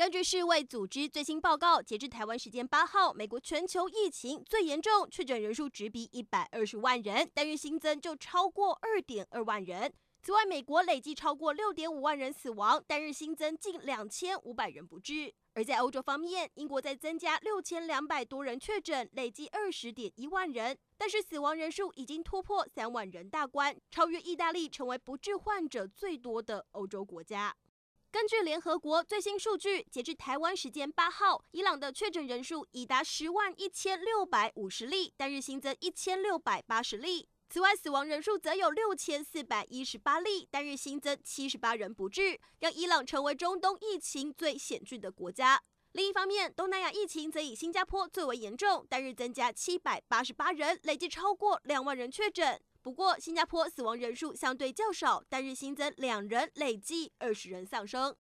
根据世卫组织最新报告，截至台湾时间八号，美国全球疫情最严重，确诊人数直逼一百二十万人，单日新增就超过二点二万人。此外，美国累计超过六点五万人死亡，单日新增近两千五百人不治。而在欧洲方面，英国在增加六千两百多人确诊，累计二十点一万人，但是死亡人数已经突破三万人大关，超越意大利成为不治患者最多的欧洲国家。根据联合国最新数据，截至台湾时间八号，伊朗的确诊人数已达十万一千六百五十例，单日新增一千六百八十例。此外，死亡人数则有六千四百一十八例，单日新增七十八人不治，让伊朗成为中东疫情最险峻的国家。另一方面，东南亚疫情则以新加坡最为严重，单日增加七百八十八人，累计超过两万人确诊。不过，新加坡死亡人数相对较少，单日新增两人，累计二十人丧生。